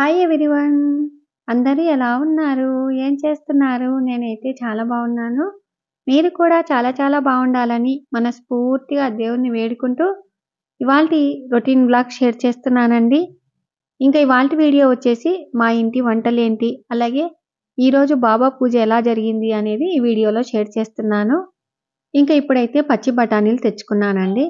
hi everyone అందరూ ఎలా ఉన్నారు ఏం చేస్తున్నారు నేనైతే చాలా బాగున్నాను మీరు కూడా చాలా చాలా బాగుండాలని మనస్ఫూర్తిగా దేవుణ్ణి వేడుకుంటూ ఇవాళ రొటీన్ బ్లాగ్ షేర్ చేస్తున్నానండి ఇంకా ఇవాళ వీడియో వచ్చేసి మా ఇంటి వంటలు ఏంటి అలాగే ఈరోజు బాబా పూజ ఎలా జరిగింది అనేది ఈ వీడియోలో షేర్ చేస్తున్నాను ఇంకా ఇప్పుడైతే పచ్చి బఠానీలు తెచ్చుకున్నానండి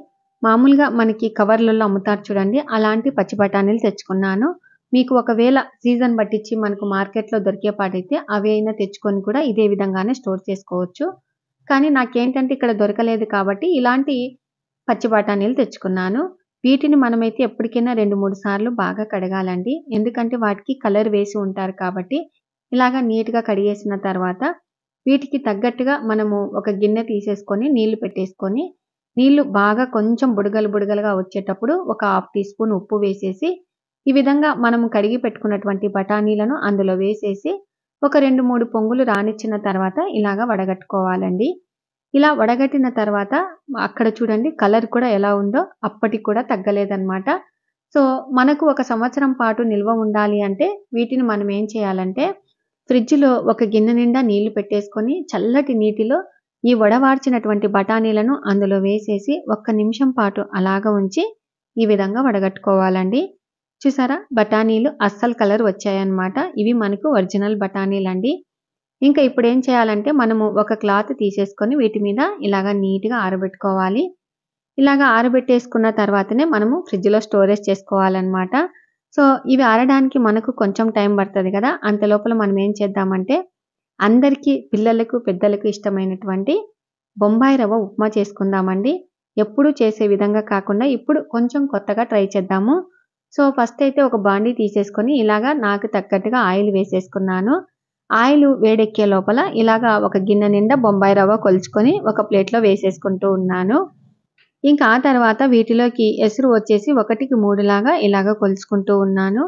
మామూలుగా మనకి కవర్లలో అమ్ముతారు చూడండి అలాంటి పచ్చి బఠానీలు తెచ్చుకున్నాను మీకు ఒకవేళ సీజన్ పట్టించి మనకు మార్కెట్లో దొరికేపాటైతే అవి అయినా తెచ్చుకొని కూడా ఇదే విధంగానే స్టోర్ చేసుకోవచ్చు కానీ నాకేంటంటే ఇక్కడ దొరకలేదు కాబట్టి ఇలాంటి పచ్చి బఠానీలు తెచ్చుకున్నాను వీటిని మనమైతే ఎప్పటికైనా రెండు మూడు సార్లు బాగా కడగాలండి ఎందుకంటే వాటికి కలర్ వేసి ఉంటారు కాబట్టి ఇలాగా నీట్గా కడిగేసిన తర్వాత వీటికి తగ్గట్టుగా మనము ఒక గిన్నె తీసేసుకొని నీళ్లు పెట్టేసుకొని నీళ్లు బాగా కొంచెం బుడగలు బుడగలుగా వచ్చేటప్పుడు ఒక హాఫ్ టీ స్పూన్ ఉప్పు వేసేసి ఈ విధంగా మనం కడిగి పెట్టుకున్నటువంటి బఠానీలను అందులో వేసేసి ఒక రెండు మూడు పొంగులు రానిచ్చిన తర్వాత ఇలాగ వడగట్టుకోవాలండి ఇలా వడగట్టిన తర్వాత అక్కడ చూడండి కలర్ కూడా ఎలా ఉందో అప్పటికి కూడా తగ్గలేదన్నమాట సో మనకు ఒక సంవత్సరం పాటు నిల్వ ఉండాలి అంటే వీటిని మనం ఏం చేయాలంటే ఫ్రిడ్జ్లో ఒక గిన్నె నిండా నీళ్లు పెట్టేసుకొని చల్లటి నీటిలో ఈ వడవార్చినటువంటి బఠానీలను అందులో వేసేసి ఒక్క నిమిషం పాటు అలాగ ఉంచి ఈ విధంగా వడగట్టుకోవాలండి చూసారా బఠానీలు అస్సలు కలర్ వచ్చాయన్నమాట ఇవి మనకు ఒరిజినల్ బఠానీలు అండి ఇంకా ఇప్పుడు ఏం చేయాలంటే మనము ఒక క్లాత్ తీసేసుకొని వీటి మీద ఇలాగ నీట్గా ఆరబెట్టుకోవాలి ఇలాగ ఆరబెట్టేసుకున్న తర్వాతనే మనము ఫ్రిడ్జ్లో స్టోరేజ్ చేసుకోవాలన్నమాట సో ఇవి ఆరడానికి మనకు కొంచెం టైం పడుతుంది కదా అంత లోపల మనం ఏం చేద్దామంటే అందరికీ పిల్లలకు పెద్దలకు ఇష్టమైనటువంటి బొంబాయి రవ్వ ఉప్మా చేసుకుందామండి ఎప్పుడు చేసే విధంగా కాకుండా ఇప్పుడు కొంచెం కొత్తగా ట్రై చేద్దాము సో ఫస్ట్ అయితే ఒక బాండీ తీసేసుకొని ఇలాగా నాకు తగ్గట్టుగా ఆయిల్ వేసేసుకున్నాను ఆయిల్ వేడెక్కే లోపల ఇలాగా ఒక గిన్నె నిండా బొంబాయి రవ్వ కొలుచుకొని ఒక ప్లేట్లో వేసేసుకుంటూ ఉన్నాను ఇంకా ఆ తర్వాత వీటిలోకి ఎసురు వచ్చేసి ఒకటికి మూడులాగా ఇలాగ కొలుచుకుంటూ ఉన్నాను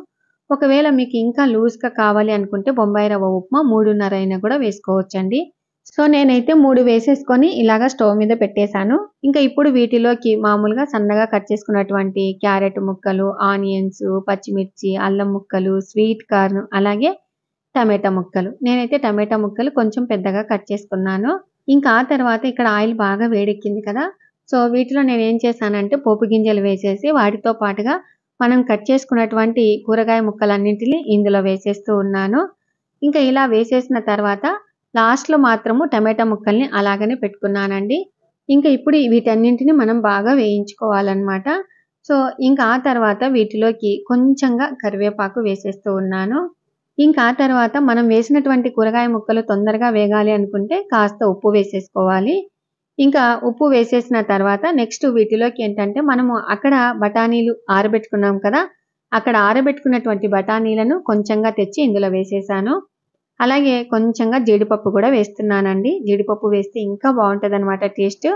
ఒకవేళ మీకు ఇంకా లూజ్గా కావాలి అనుకుంటే బొంబాయి రవ్వ ఉప్మా మూడున్నర అయినా కూడా వేసుకోవచ్చండి సో నేనైతే మూడు వేసేసుకొని ఇలాగ స్టవ్ మీద పెట్టేశాను ఇంకా ఇప్పుడు వీటిలోకి మామూలుగా సన్నగా కట్ చేసుకున్నటువంటి క్యారెట్ ముక్కలు ఆనియన్స్ పచ్చిమిర్చి అల్లం ముక్కలు స్వీట్ కార్న్ అలాగే టమాటా ముక్కలు నేనైతే టమాటా ముక్కలు కొంచెం పెద్దగా కట్ చేసుకున్నాను ఇంకా ఆ తర్వాత ఇక్కడ ఆయిల్ బాగా వేడెక్కింది కదా సో వీటిలో నేను ఏం చేశానంటే పోపు గింజలు వేసేసి వాటితో పాటుగా మనం కట్ చేసుకున్నటువంటి కూరగాయ ముక్కలన్నింటినీ ఇందులో వేసేస్తూ ఉన్నాను ఇంకా ఇలా వేసేసిన తర్వాత లాస్ట్లో మాత్రము టమాటా ముక్కల్ని అలాగనే పెట్టుకున్నానండి ఇంకా ఇప్పుడు వీటన్నింటిని మనం బాగా వేయించుకోవాలన్నమాట సో ఇంకా ఆ తర్వాత వీటిలోకి కొంచెంగా కరివేపాకు వేసేస్తూ ఉన్నాను ఇంకా ఆ తర్వాత మనం వేసినటువంటి కూరగాయ ముక్కలు తొందరగా వేగాలి అనుకుంటే కాస్త ఉప్పు వేసేసుకోవాలి ఇంకా ఉప్పు వేసేసిన తర్వాత నెక్స్ట్ వీటిలోకి ఏంటంటే మనము అక్కడ బఠానీలు ఆరబెట్టుకున్నాం కదా అక్కడ ఆరబెట్టుకున్నటువంటి బఠానీలను కొంచెంగా తెచ్చి ఇందులో వేసేసాను అలాగే కొంచెంగా జీడిపప్పు కూడా వేస్తున్నానండి జీడిపప్పు వేస్తే ఇంకా బాగుంటుంది అనమాట టేస్ట్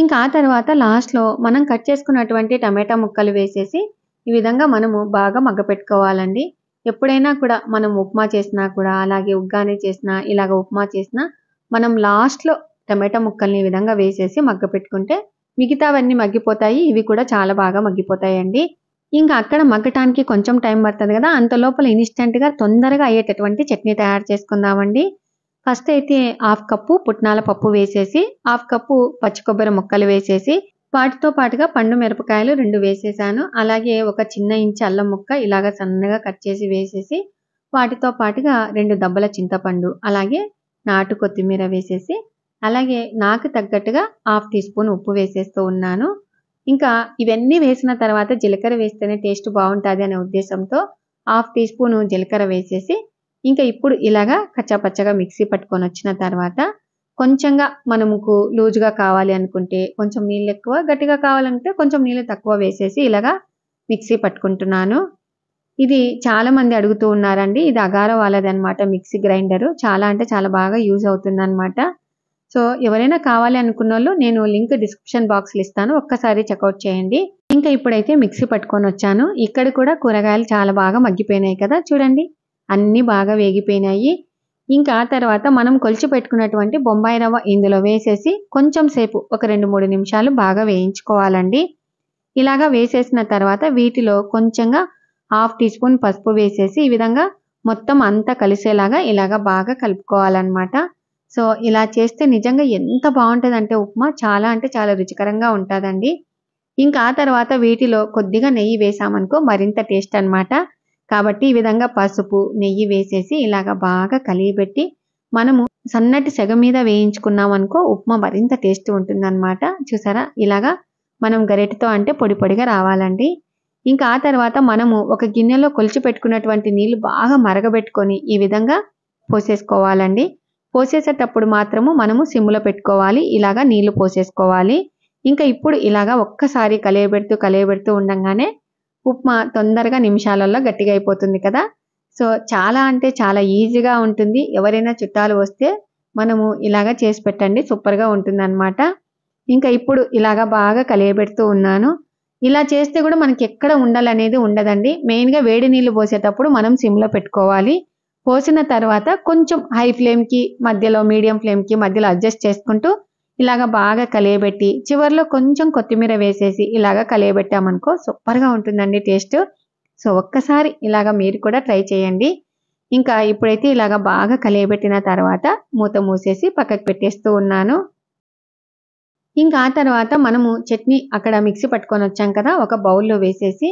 ఇంకా ఆ తర్వాత లాస్ట్లో మనం కట్ చేసుకున్నటువంటి టమాటా ముక్కలు వేసేసి ఈ విధంగా మనము బాగా మగ్గపెట్టుకోవాలండి ఎప్పుడైనా కూడా మనం ఉప్మా చేసినా కూడా అలాగే ఉగ్గాని చేసినా ఇలాగ ఉప్మా చేసినా మనం లాస్ట్లో టమాటా ముక్కల్ని ఈ విధంగా వేసేసి మగ్గపెట్టుకుంటే మిగతావన్నీ మగ్గిపోతాయి ఇవి కూడా చాలా బాగా మగ్గిపోతాయండి ఇంకా అక్కడ మగ్గటానికి కొంచెం టైం పడుతుంది కదా అంత లోపల ఇన్స్టెంట్గా తొందరగా అయ్యేటటువంటి చట్నీ తయారు చేసుకుందామండి ఫస్ట్ అయితే హాఫ్ కప్పు పుట్నాల పప్పు వేసేసి హాఫ్ కప్పు పచ్చి కొబ్బరి ముక్కలు వేసేసి వాటితో పాటుగా పండు మిరపకాయలు రెండు వేసేసాను అలాగే ఒక చిన్న ఇంచు అల్లం ముక్క ఇలాగ సన్నగా కట్ చేసి వేసేసి వాటితో పాటుగా రెండు దబ్బల చింతపండు అలాగే నాటు కొత్తిమీర వేసేసి అలాగే నాకు తగ్గట్టుగా హాఫ్ టీ స్పూన్ ఉప్పు వేసేస్తూ ఉన్నాను ఇంకా ఇవన్నీ వేసిన తర్వాత జీలకర్ర వేస్తేనే టేస్ట్ బాగుంటుంది అనే ఉద్దేశంతో హాఫ్ టీ స్పూన్ జీలకర్ర వేసేసి ఇంకా ఇప్పుడు ఇలాగా కచ్చాపచ్చగా మిక్సీ పట్టుకొని వచ్చిన తర్వాత కొంచెంగా మనముకు లూజుగా కావాలి అనుకుంటే కొంచెం నీళ్ళు ఎక్కువ గట్టిగా కావాలంటే కొంచెం నీళ్ళు తక్కువ వేసేసి ఇలాగా మిక్సీ పట్టుకుంటున్నాను ఇది చాలా మంది అడుగుతూ ఉన్నారండి ఇది వాళ్ళది అనమాట మిక్సీ గ్రైండరు చాలా అంటే చాలా బాగా యూజ్ అవుతుంది సో ఎవరైనా కావాలి అనుకున్న వాళ్ళు నేను లింక్ డిస్క్రిప్షన్ బాక్స్లో ఇస్తాను ఒక్కసారి చెక్అవుట్ చేయండి ఇంకా ఇప్పుడైతే మిక్సీ పట్టుకొని వచ్చాను ఇక్కడ కూడా కూరగాయలు చాలా బాగా మగ్గిపోయినాయి కదా చూడండి అన్నీ బాగా వేగిపోయినాయి ఇంకా తర్వాత మనం కొలిచి పెట్టుకున్నటువంటి బొంబాయి రవ్వ ఇందులో వేసేసి కొంచెం సేపు ఒక రెండు మూడు నిమిషాలు బాగా వేయించుకోవాలండి ఇలాగా వేసేసిన తర్వాత వీటిలో కొంచెంగా హాఫ్ టీ స్పూన్ పసుపు వేసేసి ఈ విధంగా మొత్తం అంతా కలిసేలాగా ఇలాగా బాగా కలుపుకోవాలన్నమాట సో ఇలా చేస్తే నిజంగా ఎంత అంటే ఉప్మా చాలా అంటే చాలా రుచికరంగా ఉంటుందండి ఇంకా ఆ తర్వాత వీటిలో కొద్దిగా నెయ్యి వేసామనుకో మరింత టేస్ట్ అనమాట కాబట్టి ఈ విధంగా పసుపు నెయ్యి వేసేసి ఇలాగ బాగా కలిగిపెట్టి మనము సన్నటి సెగ మీద వేయించుకున్నాం అనుకో ఉప్మా మరింత టేస్ట్ ఉంటుందన్నమాట చూసారా ఇలాగా మనం గరిటతో అంటే పొడి పొడిగా రావాలండి ఇంకా ఆ తర్వాత మనము ఒక గిన్నెలో కొలిచి పెట్టుకున్నటువంటి నీళ్ళు బాగా మరగబెట్టుకొని ఈ విధంగా పోసేసుకోవాలండి పోసేసేటప్పుడు మాత్రము మనము సిమ్లో పెట్టుకోవాలి ఇలాగా నీళ్లు పోసేసుకోవాలి ఇంకా ఇప్పుడు ఇలాగా ఒక్కసారి కలియబెడుతూ కలియబెడుతూ ఉండగానే ఉప్మా తొందరగా నిమిషాలలో గట్టిగా అయిపోతుంది కదా సో చాలా అంటే చాలా ఈజీగా ఉంటుంది ఎవరైనా చుట్టాలు వస్తే మనము ఇలాగా చేసి పెట్టండి సూపర్గా ఉంటుంది అనమాట ఇంకా ఇప్పుడు ఇలాగా బాగా కలియబెడుతూ ఉన్నాను ఇలా చేస్తే కూడా మనకి ఎక్కడ ఉండాలనేది ఉండదండి మెయిన్గా వేడి నీళ్ళు పోసేటప్పుడు మనం సిమ్లో పెట్టుకోవాలి పోసిన తర్వాత కొంచెం హై ఫ్లేమ్కి మధ్యలో మీడియం ఫ్లేమ్కి మధ్యలో అడ్జస్ట్ చేసుకుంటూ ఇలాగ బాగా కలియబెట్టి చివరిలో కొంచెం కొత్తిమీర వేసేసి ఇలాగ కలియబెట్టామనుకో సూపర్గా ఉంటుందండి టేస్ట్ సో ఒక్కసారి ఇలాగ మీరు కూడా ట్రై చేయండి ఇంకా ఇప్పుడైతే ఇలాగ బాగా కలియబెట్టిన తర్వాత మూత మూసేసి పక్కకు పెట్టేస్తూ ఉన్నాను ఇంకా ఆ తర్వాత మనము చట్నీ అక్కడ మిక్సీ పట్టుకొని వచ్చాం కదా ఒక బౌల్లో వేసేసి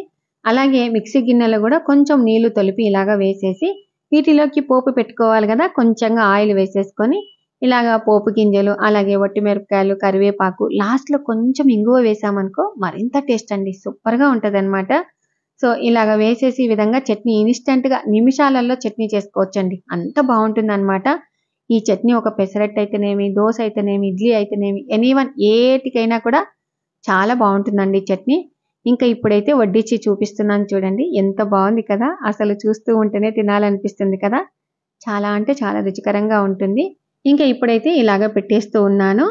అలాగే మిక్సీ గిన్నెలో కూడా కొంచెం నీళ్లు తొలిపి ఇలాగ వేసేసి వీటిలోకి పోపు పెట్టుకోవాలి కదా కొంచెంగా ఆయిల్ వేసేసుకొని ఇలాగా పోపు గింజలు అలాగే వట్టి మిరపకాయలు కరివేపాకు లాస్ట్లో కొంచెం ఇంగువ వేసామనుకో మరింత టేస్ట్ అండి సూపర్గా ఉంటుంది అనమాట సో ఇలాగ వేసేసి ఈ విధంగా చట్నీ ఇన్స్టెంట్గా నిమిషాలలో చట్నీ చేసుకోవచ్చండి అంత బాగుంటుంది అనమాట ఈ చట్నీ ఒక పెసరట్టు అయితేనేమి దోశ అయితేనేమి ఇడ్లీ అయితేనేమి ఎనీవన్ ఏటికైనా కూడా చాలా బాగుంటుందండి చట్నీ ఇంకా ఇప్పుడైతే వడ్డించి చూపిస్తున్నాను చూడండి ఎంత బాగుంది కదా అసలు చూస్తూ ఉంటేనే తినాలనిపిస్తుంది కదా చాలా అంటే చాలా రుచికరంగా ఉంటుంది ఇంకా ఇప్పుడైతే ఇలాగ పెట్టేస్తూ ఉన్నాను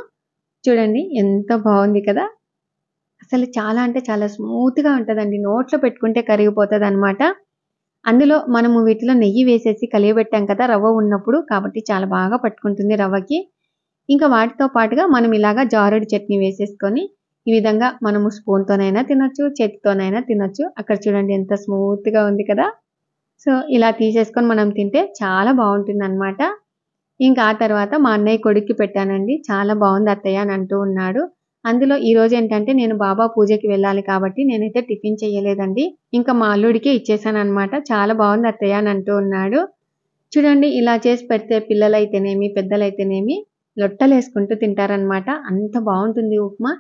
చూడండి ఎంత బాగుంది కదా అసలు చాలా అంటే చాలా స్మూత్గా ఉంటుందండి నోట్లో పెట్టుకుంటే కరిగిపోతుంది అనమాట అందులో మనము వీటిలో నెయ్యి వేసేసి కలియబెట్టాం కదా రవ్వ ఉన్నప్పుడు కాబట్టి చాలా బాగా పట్టుకుంటుంది రవ్వకి ఇంకా వాటితో పాటుగా మనం ఇలాగా జారుడు చట్నీ వేసేసుకొని ఈ విధంగా మనము స్పూన్తోనైనా తినొచ్చు చేతితోనైనా తినొచ్చు అక్కడ చూడండి ఎంత స్మూత్గా ఉంది కదా సో ఇలా తీసేసుకొని మనం తింటే చాలా బాగుంటుంది అనమాట ఇంకా ఆ తర్వాత మా అన్నయ్య కొడుక్కి పెట్టానండి చాలా బాగుంది అత్తయ్య అని అంటూ ఉన్నాడు అందులో ఈరోజు ఏంటంటే నేను బాబా పూజకి వెళ్ళాలి కాబట్టి నేనైతే టిఫిన్ చేయలేదండి ఇంకా మా అల్లుడికే ఇచ్చేసాను అనమాట చాలా బాగుంది అత్తయ్య అని అంటూ ఉన్నాడు చూడండి ఇలా చేసి పెడితే పిల్లలైతేనేమి పెద్దలైతేనేమి లొట్టలేసుకుంటూ తింటారనమాట అంత బాగుంటుంది ఉప్మా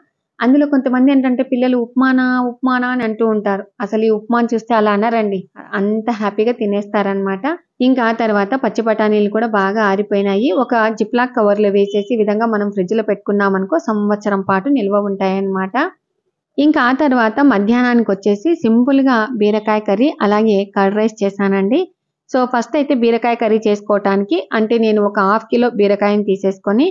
అందులో కొంతమంది ఏంటంటే పిల్లలు ఉప్మానా ఉప్మానా అని అంటూ ఉంటారు అసలు ఈ ఉప్మాన్ చూస్తే అలా అనరండి అంత హ్యాపీగా తినేస్తారనమాట ఇంకా తర్వాత పచ్చి బఠానీలు కూడా బాగా ఆరిపోయినాయి ఒక జిప్లాక్ కవర్లో వేసేసి విధంగా మనం ఫ్రిడ్జ్లో పెట్టుకున్నామనుకో సంవత్సరం పాటు నిల్వ ఉంటాయన్నమాట ఇంకా ఆ తర్వాత మధ్యాహ్నానికి వచ్చేసి సింపుల్గా బీరకాయ కర్రీ అలాగే కర్డ్ రైస్ చేశానండి సో ఫస్ట్ అయితే బీరకాయ కర్రీ చేసుకోవటానికి అంటే నేను ఒక హాఫ్ కిలో బీరకాయని తీసేసుకొని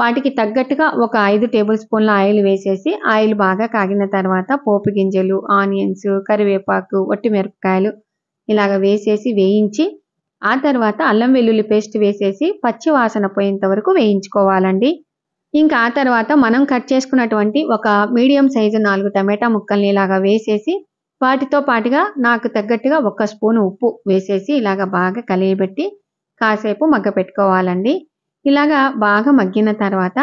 వాటికి తగ్గట్టుగా ఒక ఐదు టేబుల్ స్పూన్ల ఆయిల్ వేసేసి ఆయిల్ బాగా కాగిన తర్వాత పోపు గింజలు ఆనియన్స్ కరివేపాకు వట్టి మిరపకాయలు ఇలాగ వేసేసి వేయించి ఆ తర్వాత అల్లం వెల్లుల్లి పేస్ట్ వేసేసి పచ్చి వాసన పోయేంత వరకు వేయించుకోవాలండి ఇంకా ఆ తర్వాత మనం కట్ చేసుకున్నటువంటి ఒక మీడియం సైజు నాలుగు టమాటా ముక్కల్ని ఇలాగ వేసేసి వాటితో పాటుగా నాకు తగ్గట్టుగా ఒక స్పూన్ ఉప్పు వేసేసి ఇలాగ బాగా కలియబెట్టి కాసేపు మగ్గ పెట్టుకోవాలండి ఇలాగా బాగా మగ్గిన తర్వాత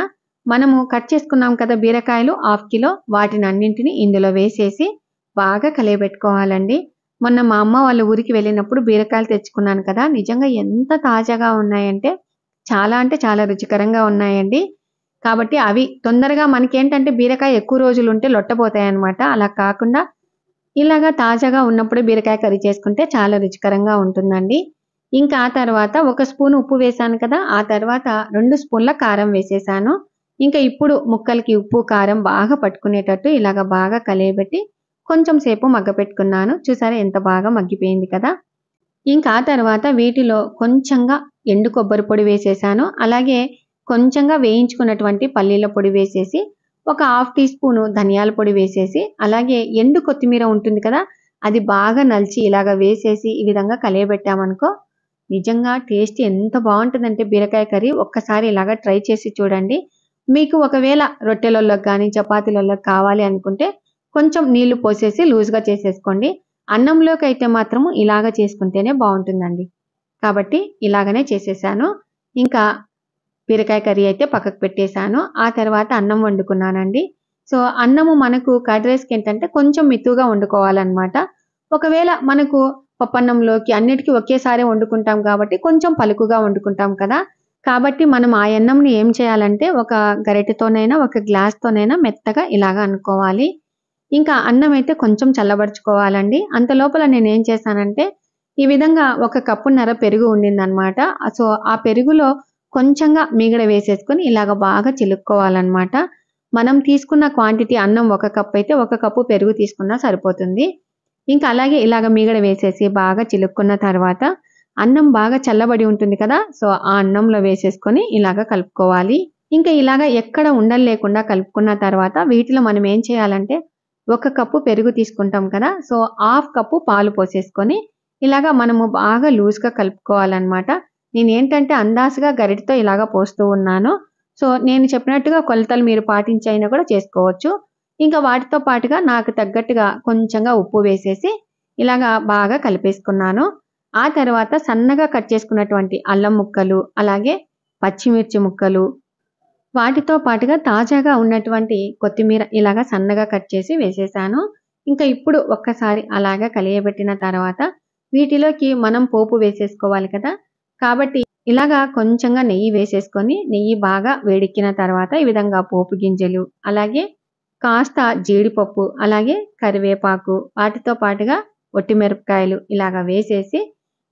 మనము కట్ చేసుకున్నాం కదా బీరకాయలు హాఫ్ కిలో వాటిని అన్నింటినీ ఇందులో వేసేసి బాగా కలియబెట్టుకోవాలండి మొన్న మా అమ్మ వాళ్ళ ఊరికి వెళ్ళినప్పుడు బీరకాయలు తెచ్చుకున్నాను కదా నిజంగా ఎంత తాజాగా ఉన్నాయంటే చాలా అంటే చాలా రుచికరంగా ఉన్నాయండి కాబట్టి అవి తొందరగా మనకేంటంటే బీరకాయ ఎక్కువ రోజులు ఉంటే లొట్టపోతాయి అనమాట అలా కాకుండా ఇలాగా తాజాగా ఉన్నప్పుడే బీరకాయ కర్రీ చేసుకుంటే చాలా రుచికరంగా ఉంటుందండి ఇంకా ఆ తర్వాత ఒక స్పూన్ ఉప్పు వేశాను కదా ఆ తర్వాత రెండు స్పూన్ల కారం వేసేసాను ఇంకా ఇప్పుడు ముక్కలకి ఉప్పు కారం బాగా పట్టుకునేటట్టు ఇలాగ బాగా కలియబెట్టి కొంచెం సేపు మగ్గపెట్టుకున్నాను చూసారా ఎంత బాగా మగ్గిపోయింది కదా ఇంకా ఆ తర్వాత వీటిలో కొంచెంగా ఎండు కొబ్బరి పొడి వేసేసాను అలాగే కొంచెంగా వేయించుకున్నటువంటి పల్లీల పొడి వేసేసి ఒక హాఫ్ టీ స్పూను ధనియాల పొడి వేసేసి అలాగే ఎండు కొత్తిమీర ఉంటుంది కదా అది బాగా నలిచి ఇలాగ వేసేసి ఈ విధంగా కలియబెట్టామనుకో నిజంగా టేస్ట్ ఎంత బాగుంటుందంటే బీరకాయ కర్రీ ఒక్కసారి ఇలాగా ట్రై చేసి చూడండి మీకు ఒకవేళ రొట్టెలలో కానీ చపాతీలలో కావాలి అనుకుంటే కొంచెం నీళ్లు పోసేసి లూజ్గా చేసేసుకోండి అన్నంలోకి అయితే మాత్రం ఇలాగ చేసుకుంటేనే బాగుంటుందండి కాబట్టి ఇలాగనే చేసేసాను ఇంకా బీరకాయ కర్రీ అయితే పక్కకు పెట్టేశాను ఆ తర్వాత అన్నం వండుకున్నానండి సో అన్నము మనకు కర్డ్ రైస్కి ఏంటంటే కొంచెం మెత్తుగా వండుకోవాలన్నమాట ఒకవేళ మనకు పప్పన్నంలోకి అన్నిటికీ ఒకేసారి వండుకుంటాం కాబట్టి కొంచెం పలుకుగా వండుకుంటాం కదా కాబట్టి మనం ఆ అన్నంని ఏం చేయాలంటే ఒక గరిటెతోనైనా ఒక గ్లాస్తోనైనా మెత్తగా ఇలాగ అనుకోవాలి ఇంకా అన్నం అయితే కొంచెం చల్లబరుచుకోవాలండి అంత లోపల నేను ఏం చేశానంటే ఈ విధంగా ఒక కప్పున్నర పెరుగు ఉండిందనమాట సో ఆ పెరుగులో కొంచెంగా మిగడ వేసేసుకొని ఇలాగ బాగా చిలుక్కోవాలన్నమాట మనం తీసుకున్న క్వాంటిటీ అన్నం ఒక కప్పు అయితే ఒక కప్పు పెరుగు తీసుకున్నా సరిపోతుంది ఇంకా అలాగే ఇలాగ మీగడ వేసేసి బాగా చిలుక్కున్న తర్వాత అన్నం బాగా చల్లబడి ఉంటుంది కదా సో ఆ అన్నంలో వేసేసుకొని ఇలాగ కలుపుకోవాలి ఇంకా ఇలాగ ఎక్కడ ఉండలు లేకుండా కలుపుకున్న తర్వాత వీటిలో మనం ఏం చేయాలంటే ఒక కప్పు పెరుగు తీసుకుంటాం కదా సో హాఫ్ కప్పు పాలు పోసేసుకొని ఇలాగ మనము బాగా లూజ్గా కలుపుకోవాలన్నమాట నేను ఏంటంటే అందాసుగా గరిటితో ఇలాగ పోస్తూ ఉన్నాను సో నేను చెప్పినట్టుగా కొలతలు మీరు పాటించైనా కూడా చేసుకోవచ్చు ఇంకా వాటితో పాటుగా నాకు తగ్గట్టుగా కొంచెంగా ఉప్పు వేసేసి ఇలాగా బాగా కలిపేసుకున్నాను ఆ తర్వాత సన్నగా కట్ చేసుకున్నటువంటి అల్లం ముక్కలు అలాగే పచ్చిమిర్చి ముక్కలు వాటితో పాటుగా తాజాగా ఉన్నటువంటి కొత్తిమీర ఇలాగా సన్నగా కట్ చేసి వేసేసాను ఇంకా ఇప్పుడు ఒక్కసారి అలాగా కలియబెట్టిన తర్వాత వీటిలోకి మనం పోపు వేసేసుకోవాలి కదా కాబట్టి ఇలాగా కొంచెంగా నెయ్యి వేసేసుకొని నెయ్యి బాగా వేడెక్కిన తర్వాత ఈ విధంగా పోపు గింజలు అలాగే కాస్త జీడిపప్పు అలాగే కరివేపాకు వాటితో పాటుగా ఒట్టి మిరపకాయలు ఇలాగ వేసేసి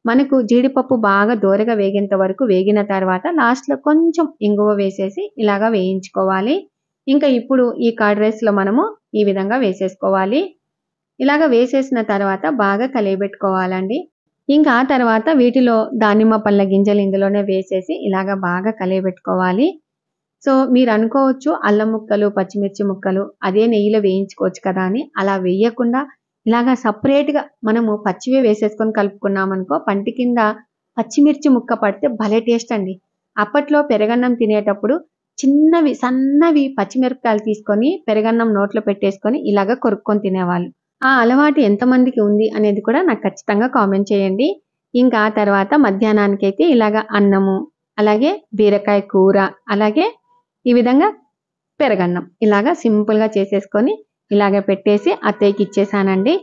మనకు జీడిపప్పు బాగా దూరగా వేగేంత వరకు వేగిన తర్వాత లాస్ట్లో కొంచెం ఇంగువ వేసేసి ఇలాగ వేయించుకోవాలి ఇంకా ఇప్పుడు ఈ కర్డ్ రైస్లో మనము ఈ విధంగా వేసేసుకోవాలి ఇలాగ వేసేసిన తర్వాత బాగా కలియబెట్టుకోవాలండి ఇంకా ఆ తర్వాత వీటిలో దానిమ్మ పళ్ళ గింజలు ఇందులోనే వేసేసి ఇలాగ బాగా కలియబెట్టుకోవాలి సో మీరు అనుకోవచ్చు అల్లం ముక్కలు పచ్చిమిర్చి ముక్కలు అదే నెయ్యిలో వేయించుకోవచ్చు కదా అని అలా వేయకుండా ఇలాగా సపరేట్గా మనము పచ్చివే వేసేసుకొని కలుపుకున్నామనుకో పంటి కింద పచ్చిమిర్చి ముక్క పడితే భలే టేస్ట్ అండి అప్పట్లో పెరగన్నం తినేటప్పుడు చిన్నవి సన్నవి పచ్చిమిరపకాయలు తీసుకొని పెరగన్నం నోట్లో పెట్టేసుకొని ఇలాగ కొరుక్కొని తినేవాళ్ళు ఆ అలవాటు ఎంతమందికి ఉంది అనేది కూడా నాకు ఖచ్చితంగా కామెంట్ చేయండి ఇంకా తర్వాత మధ్యాహ్నానికైతే ఇలాగ అన్నము అలాగే బీరకాయ కూర అలాగే ఈ విధంగా పెరగన్నం ఇలాగా సింపుల్గా చేసేసుకొని ఇలాగ పెట్టేసి అత్తయ్యకి ఇచ్చేసానండి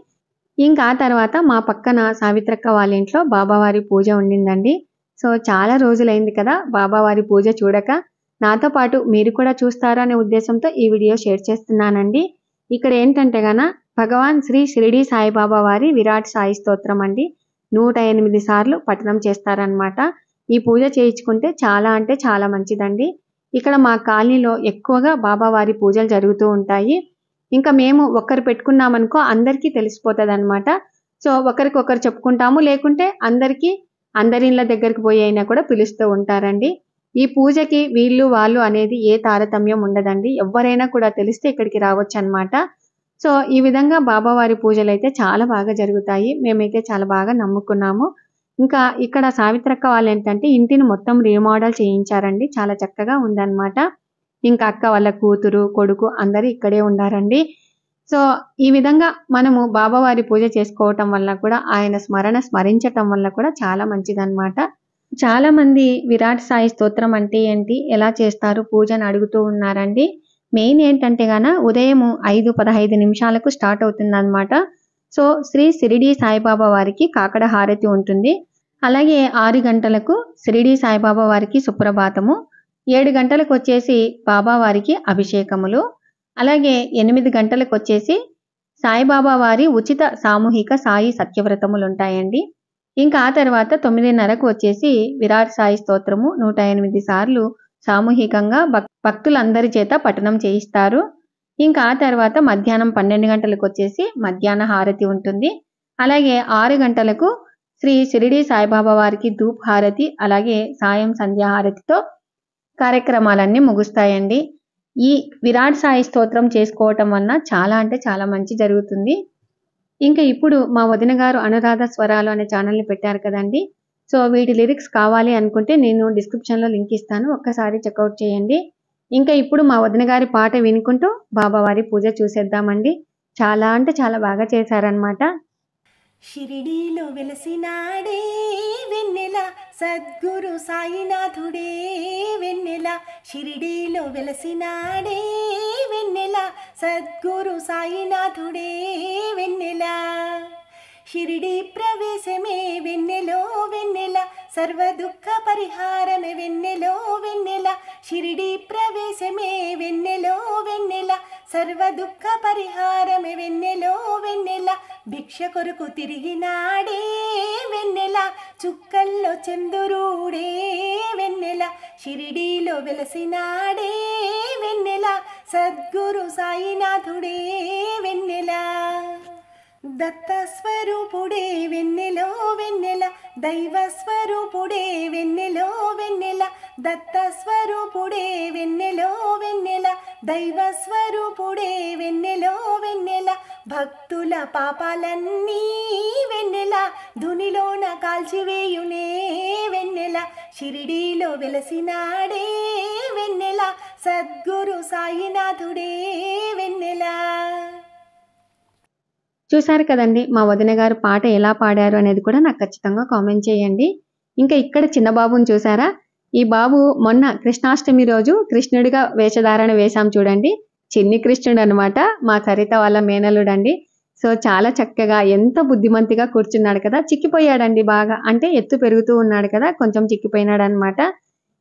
ఇంకా తర్వాత మా పక్కన సావిత్రక్క వాళ్ళ ఇంట్లో బాబావారి పూజ ఉండిందండి సో చాలా రోజులైంది కదా బాబావారి పూజ చూడక నాతో పాటు మీరు కూడా చూస్తారనే అనే ఉద్దేశంతో ఈ వీడియో షేర్ చేస్తున్నానండి ఇక్కడ ఏంటంటే గన భగవాన్ శ్రీ షిరిడి సాయిబాబా వారి విరాట్ సాయి స్తోత్రం అండి నూట ఎనిమిది సార్లు పఠనం చేస్తారనమాట ఈ పూజ చేయించుకుంటే చాలా అంటే చాలా మంచిదండి ఇక్కడ మా కాలనీలో ఎక్కువగా బాబావారి పూజలు జరుగుతూ ఉంటాయి ఇంకా మేము ఒకరు పెట్టుకున్నామనుకో అందరికీ తెలిసిపోతుంది అనమాట సో ఒకరికొకరు చెప్పుకుంటాము లేకుంటే అందరికీ అందరి ఇళ్ళ దగ్గరికి పోయి అయినా కూడా పిలుస్తూ ఉంటారండి ఈ పూజకి వీళ్ళు వాళ్ళు అనేది ఏ తారతమ్యం ఉండదండి ఎవరైనా కూడా తెలిస్తే ఇక్కడికి రావచ్చు అనమాట సో ఈ విధంగా బాబావారి పూజలు అయితే చాలా బాగా జరుగుతాయి మేమైతే చాలా బాగా నమ్ముకున్నాము ఇంకా ఇక్కడ సావిత్రక్క వాళ్ళు ఏంటంటే ఇంటిని మొత్తం రీమోడల్ చేయించారండి చాలా చక్కగా ఉందన్నమాట ఇంకా అక్క వాళ్ళ కూతురు కొడుకు అందరూ ఇక్కడే ఉన్నారండి సో ఈ విధంగా మనము బాబావారి పూజ చేసుకోవటం వల్ల కూడా ఆయన స్మరణ స్మరించటం వల్ల కూడా చాలా మంచిదన్నమాట చాలా మంది విరాట్ సాయి స్తోత్రం అంటే ఏంటి ఎలా చేస్తారు పూజను అడుగుతూ ఉన్నారండి మెయిన్ ఏంటంటే గాన ఉదయం ఐదు పదహైదు నిమిషాలకు స్టార్ట్ అవుతుంది సో శ్రీ సిరిడి సాయిబాబా వారికి కాకడ హారతి ఉంటుంది అలాగే ఆరు గంటలకు సిరిడి సాయిబాబా వారికి సుప్రభాతము ఏడు గంటలకు వచ్చేసి బాబా వారికి అభిషేకములు అలాగే ఎనిమిది గంటలకు వచ్చేసి సాయిబాబా వారి ఉచిత సామూహిక సాయి సత్యవ్రతములు ఉంటాయండి ఇంకా ఆ తర్వాత తొమ్మిదిన్నరకు వచ్చేసి విరాట్ సాయి స్తోత్రము నూట ఎనిమిది సార్లు సామూహికంగా భక్తులందరి చేత పఠనం చేయిస్తారు ఇంకా ఆ తర్వాత మధ్యాహ్నం పన్నెండు గంటలకు వచ్చేసి మధ్యాహ్న హారతి ఉంటుంది అలాగే ఆరు గంటలకు శ్రీ షిరిడి సాయిబాబా వారికి ధూప్ హారతి అలాగే సాయం సంధ్యా హారతితో కార్యక్రమాలన్నీ ముగుస్తాయండి ఈ విరాట్ సాయి స్తోత్రం చేసుకోవటం వలన చాలా అంటే చాలా మంచి జరుగుతుంది ఇంకా ఇప్పుడు మా వదిన గారు అనురాధ స్వరాలు అనే ఛానల్ని పెట్టారు కదండి సో వీటి లిరిక్స్ కావాలి అనుకుంటే నేను డిస్క్రిప్షన్లో లింక్ ఇస్తాను ఒక్కసారి చెక్అవుట్ చేయండి ఇంకా ఇప్పుడు మా వదిన గారి పాట వినుకుంటూ బాబావారి పూజ చూసేద్దామండి చాలా అంటే చాలా బాగా చేశారనమాట షిరిడీలో వెలసినాడే వెన్నెల సద్గురు సాయినాథుడే వెన్నెల షిరిడీలో వెలసినాడే వెన్నెల సద్గురు సాయినాథుడే వెన్నెల షిరిడి ప్రవేశమే వెన్నెలో వెన్నెల సర్వ దుఃఖ పరిహారమే వెన్నెలో వెన్నెల షిరిడి ప్రవేశమే వెన్నెలో వెన్నెల సర్వ దుఃఖ పరిహారమే వెన్నెలో వెన్నెల భిక్ష కొరకు తిరిగినాడే వెన్నెల చుక్కల్లో చందురుడే వెన్నెల షిరిడీలో వెలసినాడే వెన్నెల సద్గురు సాయినాథుడే వెన్నెల దత్తస్వరూపుడే వెన్నెలో వెన్నెల దైవస్వరూపుడే వెన్నెలో వెన్నెల దత్తస్వరూపుడే వెన్నెలో వెన్నెల దైవస్వరూపుడే వెన్నెలో వెన్నెల భక్తుల పాపాలన్నీ వెన్నెల ధునిలోన కాల్చివేయునే వెన్నెల షిరిడీలో వెలసినాడే వెన్నెల సద్గురు సాయినాథుడే చూసారు కదండి మా వదిన గారు పాట ఎలా పాడారు అనేది కూడా నాకు ఖచ్చితంగా కామెంట్ చేయండి ఇంకా ఇక్కడ చిన్న బాబుని చూసారా ఈ బాబు మొన్న కృష్ణాష్టమి రోజు కృష్ణుడిగా వేషధారణ వేశాం చూడండి చిన్ని కృష్ణుడు అనమాట మా సరిత వాళ్ళ మేనలుడండి సో చాలా చక్కగా ఎంత బుద్ధిమంతిగా కూర్చున్నాడు కదా చిక్కిపోయాడండి బాగా అంటే ఎత్తు పెరుగుతూ ఉన్నాడు కదా కొంచెం చిక్కిపోయినాడు అనమాట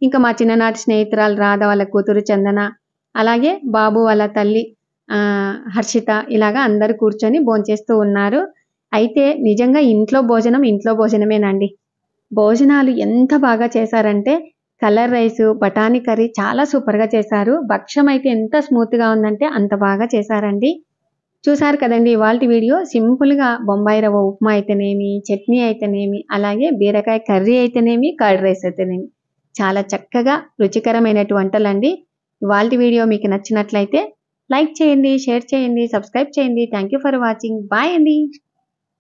ఇంకా మా చిన్ననాటి స్నేహితురాలు రాధ వాళ్ళ కూతురు చందన అలాగే బాబు వాళ్ళ తల్లి హర్షిత ఇలాగా అందరు కూర్చొని భోంచేస్తూ ఉన్నారు అయితే నిజంగా ఇంట్లో భోజనం ఇంట్లో భోజనమేనండి భోజనాలు ఎంత బాగా చేశారంటే కలర్ రైస్ బఠానీ కర్రీ చాలా సూపర్గా చేశారు భక్ష్యం అయితే ఎంత స్మూత్గా ఉందంటే అంత బాగా చేశారండి చూసారు కదండి ఇవాళ వీడియో సింపుల్గా బొంబాయి రవ్వ ఉప్మా అయితేనేమి చట్నీ అయితేనేమి అలాగే బీరకాయ కర్రీ అయితేనేమి కర్డ్ రైస్ అయితేనేమి చాలా చక్కగా రుచికరమైనటువంటి వంటలండి ఇవాళ వీడియో మీకు నచ్చినట్లయితే లైక్ చేయండి షేర్ చేయండి సబ్స్క్రైబ్ చేయండి థ్యాంక్ ఫర్ వాచింగ్ బాయ్ అండి